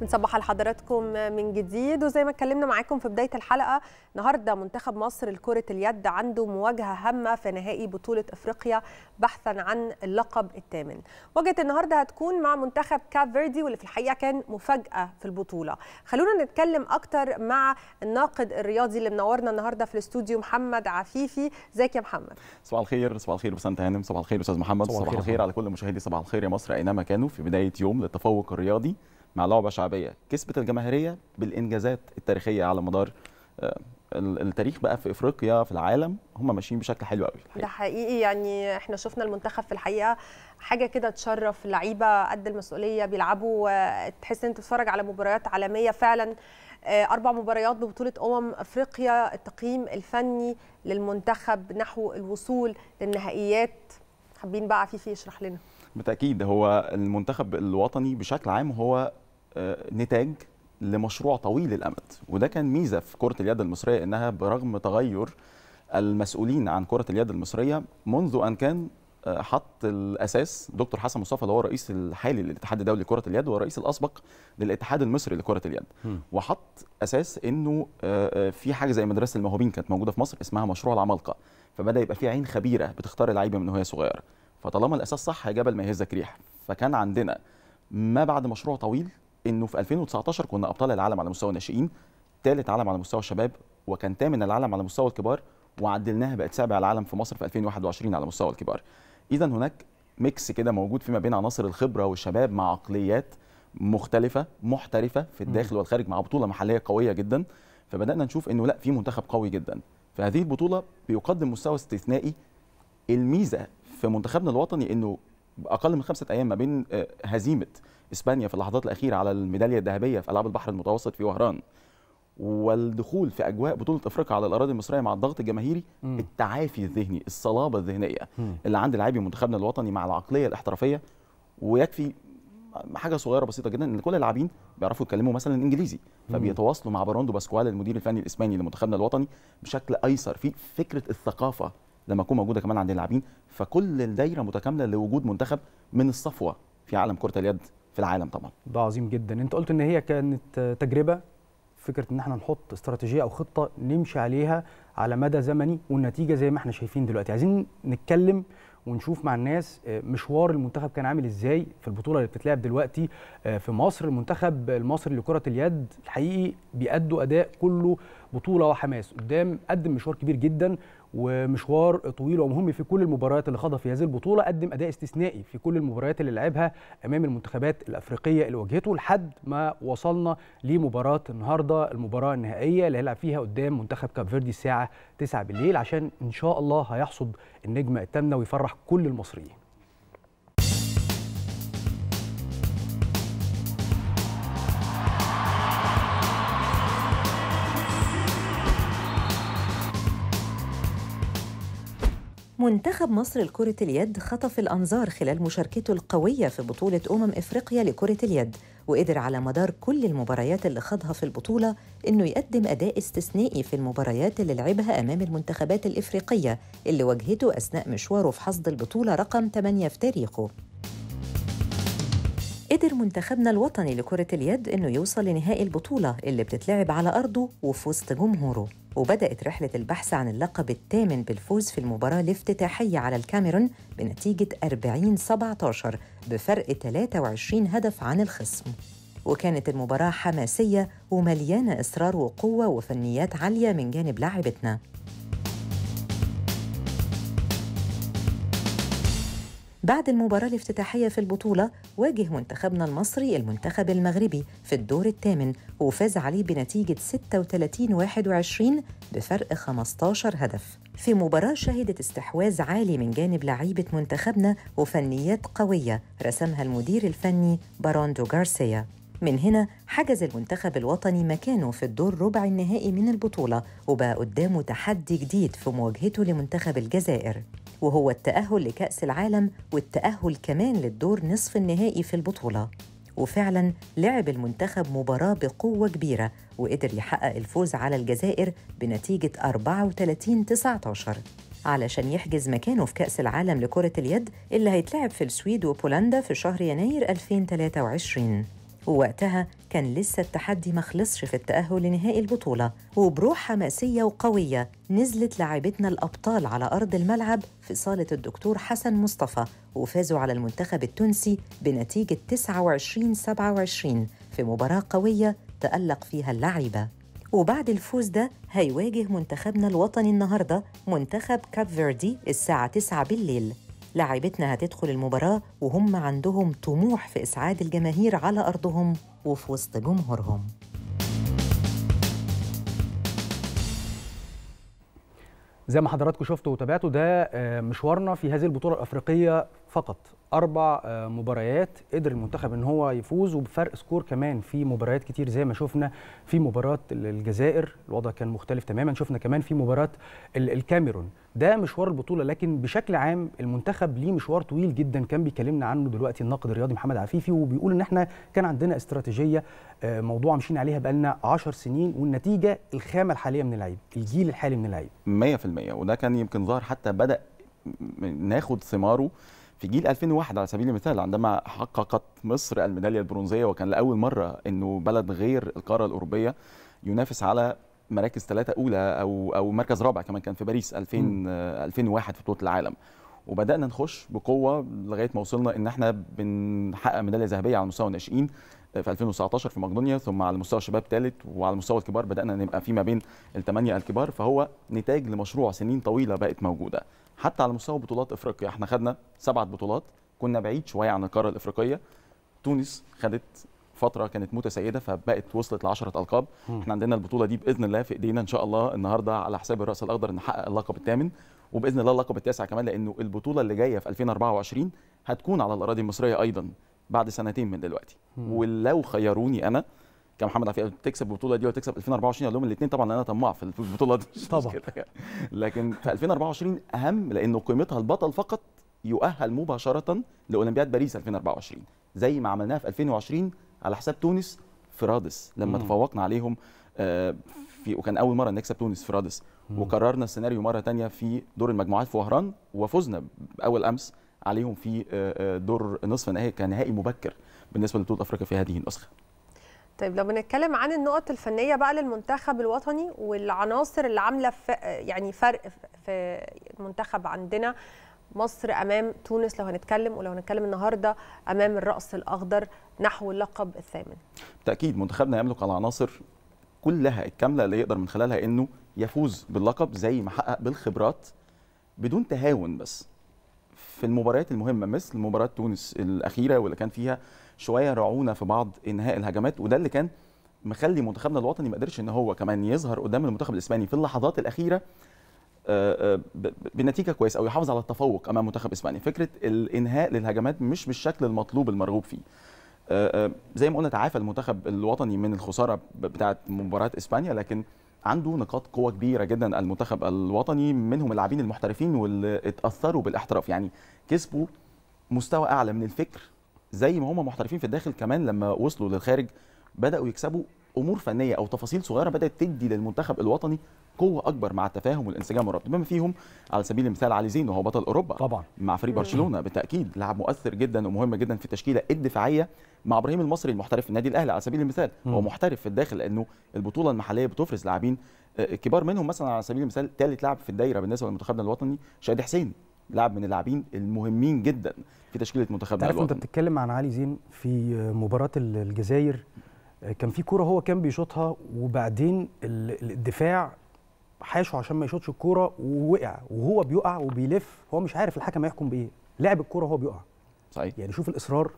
بنصبح على حضراتكم من جديد وزي ما اتكلمنا معاكم في بدايه الحلقه النهارده منتخب مصر لكره اليد عنده مواجهه هامه في نهائي بطوله افريقيا بحثا عن اللقب الثامن. مواجهه النهارده هتكون مع منتخب كاب فيردي واللي في الحقيقه كان مفاجاه في البطوله. خلونا نتكلم اكتر مع الناقد الرياضي اللي منورنا النهارده في الاستوديو محمد عفيفي، ازيك يا محمد؟ صباح الخير، صباح الخير بسنت هانم، صباح الخير استاذ محمد، صباح الخير على كل مشاهدي صباح الخير يا مصر اينما كانوا في بدايه يوم للتفوق الرياضي مع لعبه شعبيه كسبت الجماهيريه بالانجازات التاريخيه على مدار آه، التاريخ بقى في افريقيا في العالم هم ماشيين بشكل حلو قوي ده حقيقي يعني احنا شفنا المنتخب في الحقيقه حاجه كده تشرف لعيبه قد المسؤوليه بيلعبوا آه، تحس ان انت بتتفرج على مباريات عالميه فعلا آه، اربع مباريات ببطوله امم افريقيا التقييم الفني للمنتخب نحو الوصول للنهائيات حابين بقى عفيفي يشرح لنا بالتاكيد هو المنتخب الوطني بشكل عام هو آه، نتاج لمشروع طويل الامد وده كان ميزه في كره اليد المصريه انها برغم تغير المسؤولين عن كره اليد المصريه منذ ان كان آه، حط الاساس دكتور حسن مصطفى اللي هو الرئيس الحالي للاتحاد الدولي لكره اليد والرئيس الاسبق للاتحاد المصري لكره اليد وحط اساس انه آه، في حاجه زي مدرسه الموهوبين كانت موجوده في مصر اسمها مشروع العمالقه فبدا يبقى في عين خبيره بتختار اللعيبه من وهي صغيره فطالما الاساس صح يا جبل ما يهزك ريح فكان عندنا ما بعد مشروع طويل انه في 2019 كنا ابطال العالم على مستوى الناشئين ثالث عالم على مستوى الشباب وكان ثامن العالم على مستوى الكبار وعدلناها بقت سابع العالم في مصر في 2021 على مستوى الكبار اذا هناك ميكس كده موجود فيما بين عناصر الخبره والشباب مع عقليات مختلفه محترفه في الداخل والخارج مع بطوله محليه قويه جدا فبدانا نشوف انه لا في منتخب قوي جدا فهذه البطوله بيقدم مستوى استثنائي الميزه في منتخبنا الوطني انه اقل من خمسه ايام ما بين آه، هزيمه اسبانيا في اللحظات الاخيره على الميداليه الذهبيه في العاب البحر المتوسط في وهران والدخول في اجواء بطوله افريقيا على الاراضي المصريه مع الضغط الجماهيري م. التعافي الذهني الصلابه الذهنيه م. اللي عند لاعبي منتخبنا الوطني مع العقليه الاحترافيه ويكفي حاجه صغيره بسيطه جدا ان كل اللاعبين بيعرفوا يتكلموا مثلا انجليزي فبيتواصلوا مع براندو باسكوال المدير الفني الاسباني لمنتخبنا الوطني بشكل ايسر في فكره الثقافه لما تكون موجوده كمان عند اللاعبين فكل الدايره متكامله لوجود منتخب من الصفوه في عالم كره اليد في العالم طبعا ده عظيم جدا انت قلت ان هي كانت تجربه فكره ان احنا نحط استراتيجيه او خطه نمشي عليها على مدى زمني والنتيجه زي ما احنا شايفين دلوقتي عايزين نتكلم ونشوف مع الناس آه، مشوار المنتخب كان عامل ازاي في البطوله اللي بتتلعب دلوقتي آه، في مصر المنتخب المصري لكره اليد الحقيقي بيأدوا اداء كله بطوله وحماس قدام قدم مشوار كبير جدا ومشوار طويل ومهم في كل المباريات اللي خاضها في هذه البطوله قدم اداء استثنائي في كل المباريات اللي لعبها امام المنتخبات الافريقيه اللي واجهته لحد ما وصلنا لمباراه النهارده المباراه النهائيه اللي هيلعب فيها قدام منتخب كاب فيردي الساعه 9 بالليل عشان ان شاء الله هيحصد النجمه التامنه ويفرح كل المصريين منتخب مصر لكرة اليد خطف الأنظار خلال مشاركته القوية في بطولة أمم إفريقيا لكرة اليد وقدر على مدار كل المباريات اللي خاضها في البطولة إنه يقدم أداء استثنائي في المباريات اللي لعبها أمام المنتخبات الإفريقية اللي واجهته أثناء مشواره في حصد البطولة رقم 8 في تاريخه قدر منتخبنا الوطني لكرة اليد إنه يوصل لنهائي البطولة اللي بتتلعب على أرضه وفي وسط جمهوره وبدأت رحلة البحث عن اللقب الثامن بالفوز في المباراة الافتتاحية على الكاميرون بنتيجة 40-17 بفرق 23 هدف عن الخصم وكانت المباراة حماسية ومليانة إصرار وقوة وفنيات عالية من جانب لاعبتنا بعد المباراة الافتتاحية في البطولة واجه منتخبنا المصري المنتخب المغربي في الدور الثامن وفاز عليه بنتيجة 36-21 بفرق 15 هدف في مباراة شهدت استحواذ عالي من جانب لعيبة منتخبنا وفنيات قوية رسمها المدير الفني باروندو غارسيا من هنا حجز المنتخب الوطني مكانه في الدور ربع النهائي من البطولة وبقى قدامه تحدي جديد في مواجهته لمنتخب الجزائر وهو التأهل لكأس العالم والتأهل كمان للدور نصف النهائي في البطولة وفعلا لعب المنتخب مباراة بقوة كبيرة وقدر يحقق الفوز على الجزائر بنتيجة 34 19 علشان يحجز مكانه في كأس العالم لكرة اليد اللي هيتلعب في السويد وبولندا في شهر يناير 2023 ووقتها كان لسه التحدي مخلصش في التأهل لنهائي البطولة وبروح حماسية وقوية نزلت لاعبتنا الأبطال على أرض الملعب في صالة الدكتور حسن مصطفى وفازوا على المنتخب التونسي بنتيجة 29-27 في مباراة قوية تألق فيها اللعيبة وبعد الفوز ده هيواجه منتخبنا الوطني النهارده منتخب كاب فيردي الساعة 9 بالليل لاعيبتنا هتدخل المباراة وهم عندهم طموح في إسعاد الجماهير على أرضهم وفي وسط جمهورهم زي ما حضراتكم شفتوا وتابعتوا ده آه، مشوارنا في هذه البطولة الأفريقية فقط اربع آه، مباريات قدر المنتخب ان هو يفوز وبفرق سكور كمان في مباريات كتير زي ما شفنا في مباراه الجزائر الوضع كان مختلف تماما شفنا كمان في مباراه الكاميرون ده مشوار البطوله لكن بشكل عام المنتخب ليه مشوار طويل جدا كان بيكلمنا عنه دلوقتي الناقد الرياضي محمد عفيفي وبيقول ان احنا كان عندنا استراتيجيه آه، موضوع ماشيين عليها بقالنا 10 سنين والنتيجه الخامه الحاليه من اللعيب الجيل الحالي من اللعيب 100% وده كان يمكن ظهر حتى بدا ناخد ثماره في جيل 2001 على سبيل المثال عندما حققت مصر الميداليه البرونزيه وكان لاول مره انه بلد غير القاره الاوروبيه ينافس على مراكز ثلاثه اولى او او مركز رابع كمان كان في باريس 2000 2001 في بطوله العالم وبدانا نخش بقوه لغايه ما وصلنا ان احنا بنحقق ميداليه ذهبيه على مستوى الناشئين آه، في 2019 في مقدونيا ثم على مستوى الشباب ثالث وعلى مستوى الكبار بدانا نبقى فيما بين الثمانيه الكبار فهو نتاج لمشروع سنين طويله بقت موجوده حتى على مستوى بطولات افريقيا احنا خدنا سبعه بطولات كنا بعيد شويه عن القاره الافريقيه تونس خدت فتره كانت متسيده فبقت وصلت ل 10 القاب احنا عندنا البطوله دي باذن الله في ايدينا ان شاء الله النهارده على حساب الراس الاخضر نحقق اللقب الثامن وباذن الله اللقب التاسع كمان لانه البطوله اللي جايه في 2024 هتكون على الاراضي المصريه ايضا بعد سنتين من دلوقتي مم. ولو خيروني انا كمحمد عفيف تكسب البطوله دي وتكسب 2024 اقول لهم الاثنين طبعا انا طماع في البطوله دي طبعا كده يعني. لكن في 2024 اهم لانه قيمتها البطل فقط يؤهل مباشره لاولمبياد باريس 2024 زي ما عملناها في 2020 على حساب تونس في رادس لما تفوقنا عليهم آه، في وكان اول مره نكسب تونس في رادس وكررنا السيناريو مره ثانيه في دور المجموعات في وهران وفزنا باول امس عليهم في آه، آه، دور نصف النهائي كنهائي مبكر بالنسبه لبطوله افريقيا في هذه النسخه. طيب لو بنتكلم عن النقط الفنيه بقى للمنتخب الوطني والعناصر اللي عامله يعني فرق في المنتخب عندنا مصر امام تونس لو هنتكلم ولو هنتكلم النهارده امام الراس الاخضر نحو اللقب الثامن. بالتاكيد منتخبنا يملك العناصر كلها الكامله اللي يقدر من خلالها انه يفوز باللقب زي ما حقق بالخبرات بدون تهاون بس في المباريات المهمه مثل مباراه تونس الاخيره واللي كان فيها شويه رعونه في بعض انهاء الهجمات وده اللي كان مخلي منتخبنا الوطني ما قدرش ان هو كمان يظهر قدام المنتخب الاسباني في اللحظات الاخيره آه، آه، بنتيجه كويسه او يحافظ على التفوق امام منتخب اسبانيا فكره الانهاء للهجمات مش بالشكل المطلوب المرغوب فيه آه، آه، زي ما قلنا تعافى المنتخب الوطني من الخساره بتاعه مباراه اسبانيا لكن عنده نقاط قوه كبيره جدا المنتخب الوطني منهم اللاعبين المحترفين واللي اتاثروا بالاحتراف يعني كسبوا مستوى اعلى من الفكر زي ما هم محترفين في الداخل كمان لما وصلوا للخارج بداوا يكسبوا امور فنيه او تفاصيل صغيره بدات تدي للمنتخب الوطني قوه اكبر مع التفاهم والانسجام والربط بما فيهم على سبيل المثال علي زين وهو بطل اوروبا طبعا مع فريق برشلونه بالتاكيد لاعب مؤثر جدا ومهم جدا في التشكيله الدفاعيه مع ابراهيم المصري المحترف في النادي الاهلي على سبيل المثال هو محترف في الداخل لانه البطوله المحليه بتفرز لاعبين آه، كبار منهم مثلا على سبيل المثال ثالث لاعب في الدايره بالنسبه لمنتخبنا الوطني شادي حسين لاعب من اللاعبين المهمين جدا في تشكيله منتخبنا الوطني انت بتتكلم عن علي زين في مباراه الجزائر آه، كان في كوره هو كان بيشوطها وبعدين الدفاع حاشه عشان ما يشوطش الكوره ووقع وهو بيقع وبيلف هو مش عارف الحكم هيحكم بايه لعب الكوره وهو بيقع صحيح يعني شوف الاصرار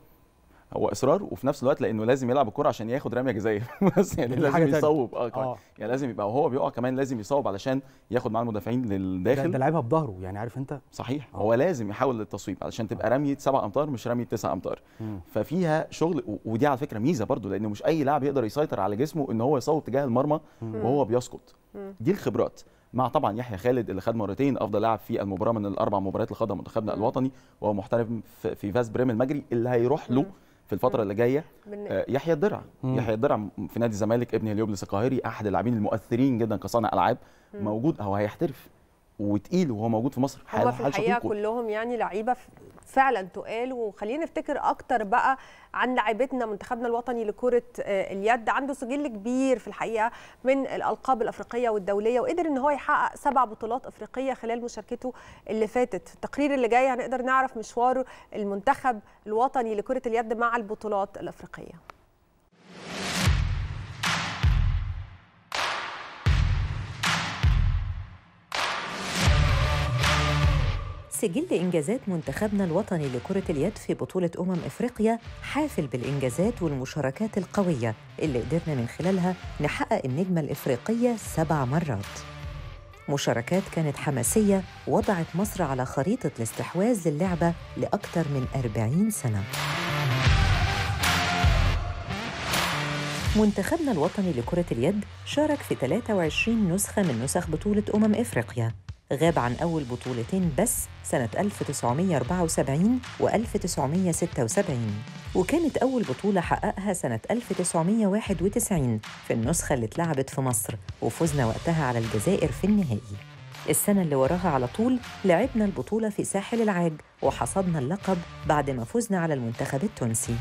هو اصرار وفي نفس الوقت لانه لازم يلعب الكوره عشان ياخد رميه جزائيه بس يعني لازم يصوب اه كمان آه. يعني لازم يبقى وهو بيقع كمان لازم يصوب علشان ياخد مع المدافعين للداخل ده لعبها بظهره يعني عارف انت صحيح آه. هو لازم يحاول للتصويب علشان تبقى آه. رميه سبع امتار مش رميه تسع امتار مم. ففيها شغل ودي على فكره ميزه برده لان مش اي لاعب يقدر يسيطر على جسمه ان هو يصوب تجاه المرمى مم. وهو بيسقط مم. دي الخبرات مع طبعا يحيى خالد اللي خد مرتين افضل لاعب في المباراه من الاربع مباريات اللي خدها منتخبنا الوطني وهو محترف في فاس بريم المجري اللي هيروح له مم. في الفتره اللي جايه آه، يحيى الدرع يحيى الدرع في نادي الزمالك ابن هليوبلس القاهري احد اللاعبين المؤثرين جدا كصانع العاب موجود هو هيحترف وتقيل وهو موجود في مصر حال هو في الحقيقه كلهم يعني لعيبه فعلا تقال وخلينا نفتكر اكتر بقى عن لعيبتنا منتخبنا الوطني لكره آه، اليد عنده سجل كبير في الحقيقه من الالقاب الافريقيه والدوليه وقدر ان هو يحقق سبع بطولات افريقيه خلال مشاركته اللي فاتت التقرير اللي جاي هنقدر نعرف مشوار المنتخب الوطني لكره اليد مع البطولات الافريقيه سجل إنجازات منتخبنا الوطني لكرة اليد في بطولة أمم إفريقيا حافل بالإنجازات والمشاركات القوية اللي قدرنا من خلالها نحقق النجمة الإفريقية سبع مرات مشاركات كانت حماسية وضعت مصر على خريطة الاستحواذ للعبة لأكثر من 40 سنة منتخبنا الوطني لكرة اليد شارك في 23 نسخة من نسخ بطولة أمم إفريقيا غاب عن أول بطولتين بس سنة 1974 و 1976 وكانت أول بطولة حققها سنة 1991 في النسخة اللي اتلعبت في مصر وفزنا وقتها على الجزائر في النهائي السنة اللي وراها على طول لعبنا البطولة في ساحل العاج وحصدنا اللقب بعد ما فزنا على المنتخب التونسي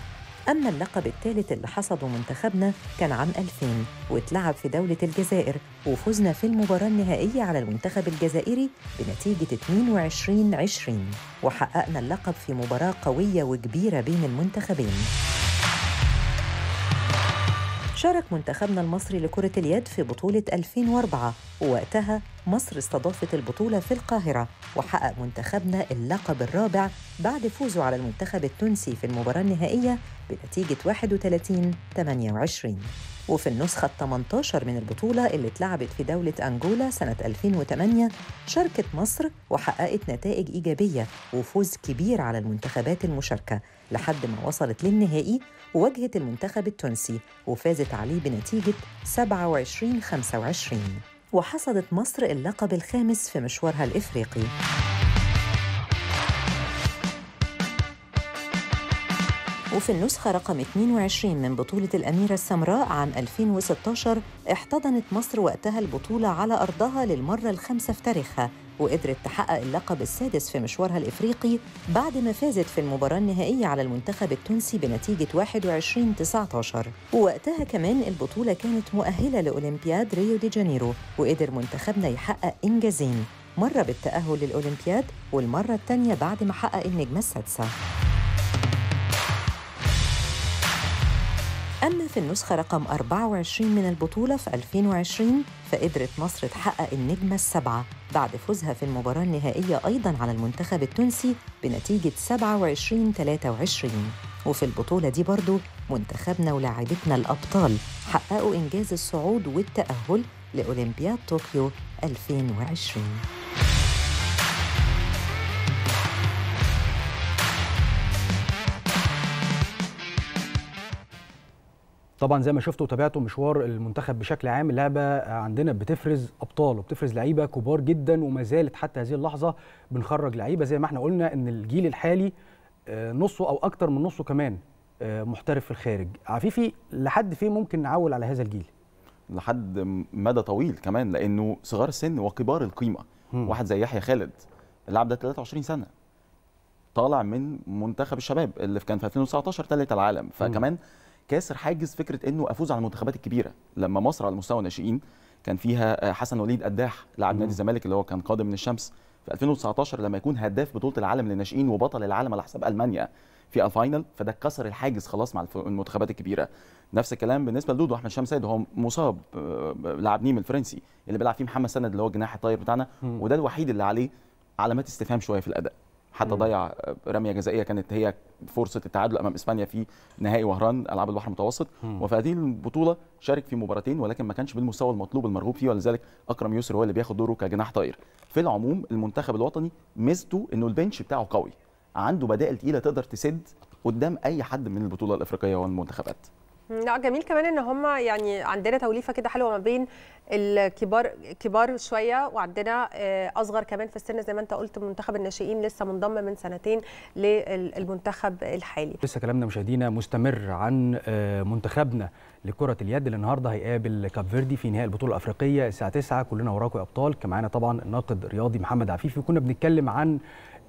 أما اللقب الثالث اللي حصده منتخبنا كان عام 2000 واتلعب في دولة الجزائر وفزنا في المباراة النهائية على المنتخب الجزائري بنتيجة 22 20 وحققنا اللقب في مباراة قوية وكبيرة بين المنتخبين شارك منتخبنا المصري لكرة اليد في بطولة 2004 ووقتها مصر استضافت البطولة في القاهرة وحقق منتخبنا اللقب الرابع بعد فوزه على المنتخب التونسي في المباراة النهائية بنتيجة 31 28 وفي النسخة 18 من البطولة اللي اتلعبت في دولة أنجولا سنة 2008 شاركت مصر وحققت نتائج إيجابية وفوز كبير على المنتخبات المشاركة لحد ما وصلت للنهائي وواجهت المنتخب التونسي وفازت عليه بنتيجة 27 25 وحصدت مصر اللقب الخامس في مشوارها الإفريقي وفي النسخة رقم 22 من بطولة الأميرة السمراء عام 2016 احتضنت مصر وقتها البطولة على أرضها للمرة الخامسة في تاريخها وقدرت تحقق اللقب السادس في مشوارها الإفريقي بعد ما فازت في المباراة النهائية على المنتخب التونسي بنتيجة 21-19 ووقتها كمان البطولة كانت مؤهلة لأولمبياد ريو دي جانيرو وقدر منتخبنا يحقق إنجازين مرة بالتأهل للأولمبياد والمرة الثانية بعد ما حقق النجمة السادسة أما في النسخة رقم 24 من البطولة في 2020 فقدرت مصر تحقق النجمة السبعة بعد فوزها في المباراة النهائية أيضا على المنتخب التونسي بنتيجة 27-23 وفي البطولة دي برضو منتخبنا ولاعبتنا الأبطال حققوا إنجاز الصعود والتأهل لأولمبياد طوكيو 2020 طبعا زي ما شفتوا وتابعتوا مشوار المنتخب بشكل عام اللعبه عندنا بتفرز ابطال وبتفرز لعيبه كبار جدا وما زالت حتى هذه اللحظه بنخرج لعيبه زي ما احنا قلنا ان الجيل الحالي آه، نصه او اكتر من نصه كمان آه، محترف في الخارج عفيفي لحد فين ممكن نعول على هذا الجيل لحد مدى طويل كمان لانه صغار السن وكبار القيمه هم. واحد زي يحيى خالد اللاعب ده 23 سنه طالع من منتخب الشباب اللي كان في 2019 ثالث العالم فكمان م. كاسر حاجز فكره انه افوز على المنتخبات الكبيره لما مصر على مستوى الناشئين كان فيها آه، حسن وليد قداح لاعب نادي الزمالك اللي هو كان قادم من الشمس في 2019 لما يكون هداف بطوله العالم للناشئين وبطل العالم على حساب المانيا في الفاينل فده كسر الحاجز خلاص مع المنتخبات الكبيره نفس الكلام بالنسبه لدودو احمد شام سيد هو مصاب آه، لاعب نيم الفرنسي اللي بيلعب فيه محمد سند اللي هو الجناح الطاير بتاعنا وده الوحيد اللي عليه علامات استفهام شويه في الاداء حتى ضيع رميه جزائيه كانت هي فرصه التعادل امام اسبانيا في نهائي وهران العاب البحر المتوسط وفي هذه البطوله شارك في مباراتين ولكن ما كانش بالمستوى المطلوب المرغوب فيه ولذلك اكرم يسر هو اللي بياخد دوره كجناح طائر في العموم المنتخب الوطني ميزته انه البنش بتاعه قوي عنده بدائل تقيله تقدر تسد قدام اي حد من البطوله الافريقيه والمنتخبات لا جميل كمان ان هم يعني عندنا توليفه كده حلوه ما بين الكبار كبار شويه وعندنا آه، اصغر كمان في السن زي ما انت قلت منتخب الناشئين لسه منضم من سنتين للمنتخب الحالي لسه كلامنا مشاهدينا مستمر عن آه، منتخبنا لكرة اليد اللي النهارده هيقابل كاب فيردي في نهائي البطولة الأفريقية الساعة 9 كلنا وراكم يا أبطال كان معانا طبعا الناقد الرياضي محمد عفيفي وكنا بنتكلم عن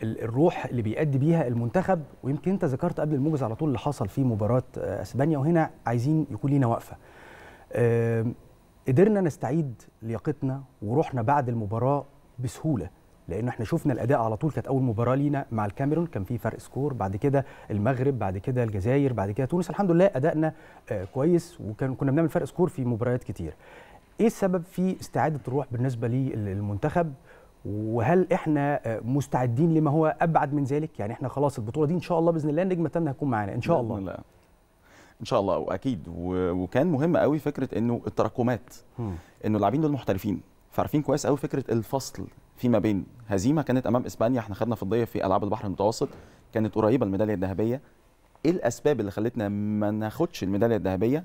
الروح اللي بيأدي بيها المنتخب ويمكن أنت ذكرت قبل الموجز على طول اللي حصل في مباراة آه، أسبانيا وهنا عايزين يكون لينا وقفة قدرنا نستعيد لياقتنا وروحنا بعد المباراه بسهوله لان احنا شفنا الاداء على طول كانت اول مباراه لينا مع الكاميرون كان في فرق سكور بعد كده المغرب بعد كده الجزائر بعد كده تونس الحمد لله ادائنا آه، كويس وكان كنا بنعمل فرق سكور في مباريات كتير ايه السبب في استعاده الروح بالنسبه للمنتخب وهل احنا آه، مستعدين لما هو ابعد من ذلك يعني احنا خلاص البطوله دي ان شاء الله باذن الله النجمه الثامنه هتكون معانا ان شاء الله ان شاء الله واكيد وكان مهم قوي فكره انه التراكمات انه اللاعبين دول محترفين فعارفين كويس قوي فكره الفصل فيما بين هزيمه كانت امام اسبانيا احنا خدنا في الضيف في العاب البحر المتوسط كانت قريبه الميداليه الذهبيه ايه الاسباب اللي خلتنا ما ناخدش الميداليه الذهبيه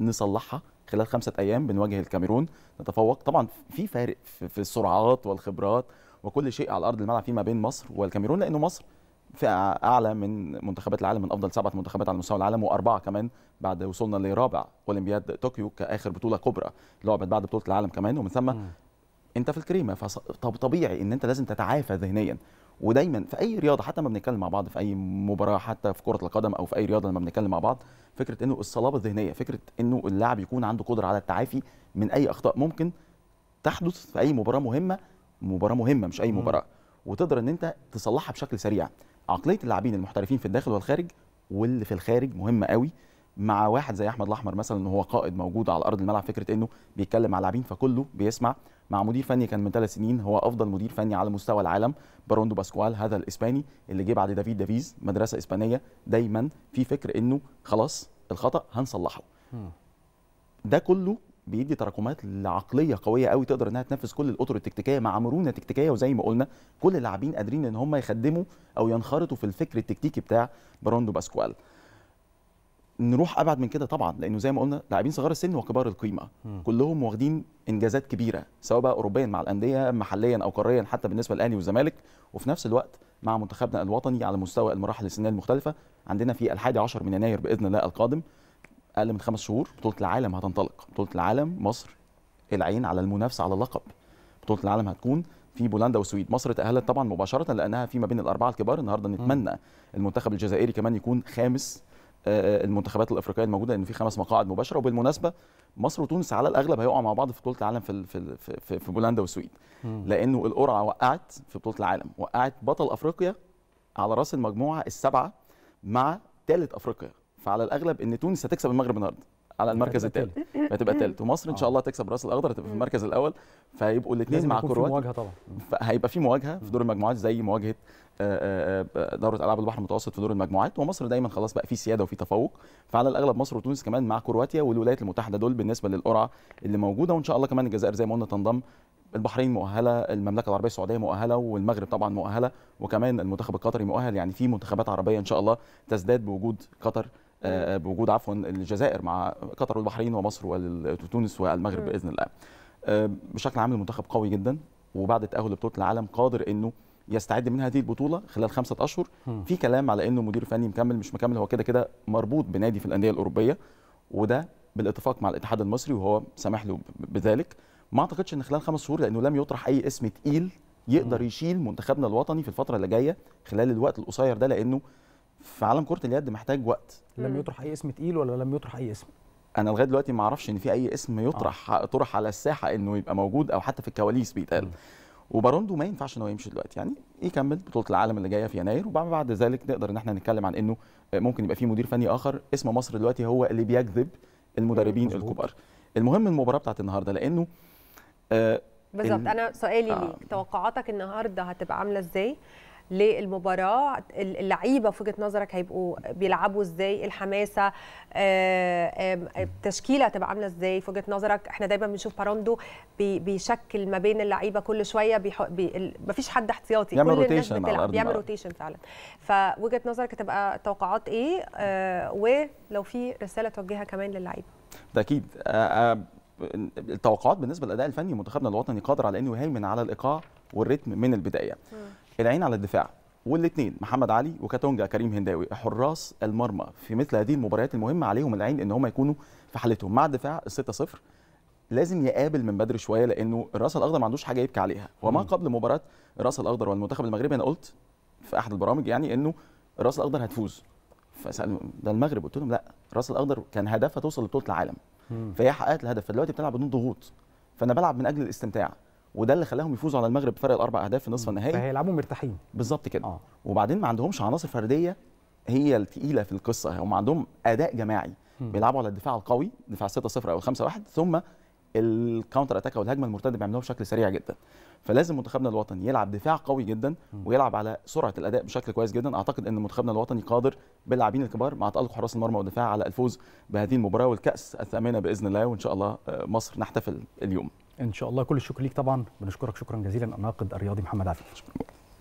نصلحها خلال خمسة أيام بنواجه الكاميرون نتفوق طبعا في فارق في السرعات والخبرات وكل شيء على أرض الملعب فيما بين مصر والكاميرون لأنه مصر فئه اعلى من منتخبات العالم من افضل سبعه منتخبات على مستوى العالم واربعه كمان بعد وصولنا لرابع اولمبياد طوكيو كاخر بطوله كبرى لعبت بعد بطوله العالم كمان ومن ثم انت في الكريمه فطبيعي ان انت لازم تتعافى ذهنيا ودايما في اي رياضه حتى لما بنتكلم مع بعض في اي مباراه حتى في كره القدم او في اي رياضه لما بنتكلم مع بعض فكره انه الصلابه الذهنيه فكره انه اللاعب يكون عنده قدره على التعافي من اي اخطاء ممكن تحدث في اي مباراه مهمه مباراه مهمه مش اي مباراه وتقدر ان انت تصلحها بشكل سريع عقليه اللاعبين المحترفين في الداخل والخارج واللي في الخارج مهمه قوي مع واحد زي احمد الاحمر مثلا ان هو قائد موجود على ارض الملعب فكره انه بيتكلم مع اللاعبين فكله بيسمع مع مدير فني كان من ثلاث سنين هو افضل مدير فني على مستوى العالم باروندو باسكوال هذا الاسباني اللي جه بعد دافيد دافيز مدرسه اسبانيه دايما في فكر انه خلاص الخطا هنصلحه ده كله بيدي تراكمات لعقليه قويه قوي تقدر انها تنفذ كل الاطر التكتيكيه مع مرونه تكتيكيه وزي ما قلنا كل اللاعبين قادرين ان هم يخدموا او ينخرطوا في الفكر التكتيكي بتاع براندو باسكوال نروح ابعد من كده طبعا لانه زي ما قلنا لاعبين صغار السن وكبار القيمه كلهم واخدين انجازات كبيره سواء بقى اوروبيا مع الانديه محليا او قاريا حتى بالنسبه للاهلي والزمالك وفي نفس الوقت مع منتخبنا الوطني على مستوى المراحل السنيه المختلفه عندنا في الحادي عشر من يناير باذن الله القادم اقل من خمس شهور بطوله العالم هتنطلق بطوله العالم مصر العين على المنافسه على اللقب بطوله العالم هتكون في بولندا والسويد مصر تاهلت طبعا مباشره لانها فيما بين الاربعه الكبار النهارده نتمنى المنتخب الجزائري كمان يكون خامس آه، آه، المنتخبات الافريقيه الموجوده لان في خمس مقاعد مباشره وبالمناسبه مصر وتونس على الاغلب هيقعوا مع بعض في بطوله العالم في في في, في بولندا والسويد لانه القرعه وقعت في بطوله العالم وقعت بطل افريقيا على راس المجموعه السبعه مع ثالث افريقيا فعلى الاغلب ان تونس هتكسب المغرب النهارده على المركز الثالث إيه، إيه، هتبقى إيه. الثالث ومصر ان شاء الله آه. هتكسب راس الاخضر هتبقى في المركز الاول فهيبقوا الاثنين مع كرواتيا مواجهه طبعا فهيبقى في مواجهه في دور المجموعات زي مواجهه آه، آه، دوره العاب البحر المتوسط في دور المجموعات ومصر دايما خلاص بقى في سياده وفي تفوق فعلى الاغلب مصر وتونس كمان مع كرواتيا والولايات المتحده دول بالنسبه للقرعه اللي موجوده وان شاء الله كمان الجزائر زي ما قلنا تنضم البحرين مؤهله المملكه العربيه السعوديه مؤهله والمغرب طبعا مؤهله وكمان المنتخب القطري مؤهل يعني في منتخبات عربيه ان شاء الله تزداد بوجود قطر آه، بوجود عفوا الجزائر مع قطر والبحرين ومصر وتونس والمغرب باذن الله آه، بشكل عام المنتخب قوي جدا وبعد التاهل لبطوله العالم قادر انه يستعد من هذه البطوله خلال خمسه اشهر في كلام على انه مدير فني مكمل مش مكمل هو كده كده مربوط بنادي في الانديه الاوروبيه وده بالاتفاق مع الاتحاد المصري وهو سامح له بذلك ما اعتقدش ان خلال خمس شهور لانه لم يطرح اي اسم تقيل يقدر يشيل منتخبنا الوطني في الفتره اللي جايه خلال الوقت القصير ده لانه في عالم كره اليد محتاج وقت لم يطرح اي اسم تقيل ولا لم يطرح اي اسم انا لغايه دلوقتي ما اعرفش ان في اي اسم يطرح آه. طرح على الساحه انه يبقى موجود او حتى في الكواليس بيتقال وباروندو ما ينفعش ان هو يمشي دلوقتي يعني يكمل بطوله العالم اللي جايه في يناير وبعد ذلك نقدر ان احنا نتكلم عن انه ممكن يبقى في مدير فني اخر اسم مصر دلوقتي هو اللي بيجذب المدربين مزبوط. الكبار المهم المباراه بتاعت النهارده لانه آه بالظبط انا سؤالي آه. ليك توقعاتك النهارده هتبقى عامله ازاي للمباراه اللعيبه في وجهه نظرك هيبقوا بيلعبوا ازاي الحماسه آه، التشكيله هتبقى عامله ازاي في وجهه نظرك احنا دايما بنشوف باراندو بيشكل ما بين اللعيبه كل شويه ما فيش مفيش حد احتياطي كل الناس بتلعب بيعمل روتيشن فعلا فوجهه نظرك هتبقى توقعات ايه آه، ولو في رساله توجهها كمان للعيبه اكيد آه، التوقعات بالنسبه للاداء الفني منتخبنا الوطني قادر على انه يهيمن على الايقاع والريتم من البدايه العين على الدفاع والاثنين محمد علي وكاتونجا كريم هنداوي حراس المرمى في مثل هذه المباريات المهمه عليهم العين ان هم يكونوا في حالتهم مع الدفاع 6 0 لازم يقابل من بدري شويه لانه الراس الاخضر ما عندوش حاجه يبكي عليها وما قبل مباراه الراس الاخضر والمنتخب المغربي انا قلت في احد البرامج يعني انه الراس الاخضر هتفوز فسال ده المغرب قلت لهم لا الراس الاخضر كان هدفها توصل لبطوله العالم فهي حققت الهدف فدلوقتي بتلعب بدون ضغوط فانا بلعب من اجل الاستمتاع وده اللي خلاهم يفوزوا على المغرب بفرق الاربع اهداف في نصف النهائي فهيلعبوا مرتاحين بالظبط كده آه. وبعدين ما عندهمش عناصر فرديه هي الثقيله في القصه هم عندهم اداء جماعي م. بيلعبوا على الدفاع القوي دفاع 6 0 او 5 1 ثم الكاونتر اتاك او الهجمه المرتده بيعملوها بشكل سريع جدا فلازم منتخبنا الوطني يلعب دفاع قوي جدا ويلعب على سرعه الاداء بشكل كويس جدا اعتقد ان منتخبنا الوطني قادر باللاعبين الكبار مع تالق حراس المرمى والدفاع على الفوز بهذه المباراه والكاس الثامنه باذن الله وان شاء الله آه، مصر نحتفل اليوم ان شاء الله كل الشكر ليك طبعا بنشكرك شكرا جزيلا الناقد الرياضي محمد عفيف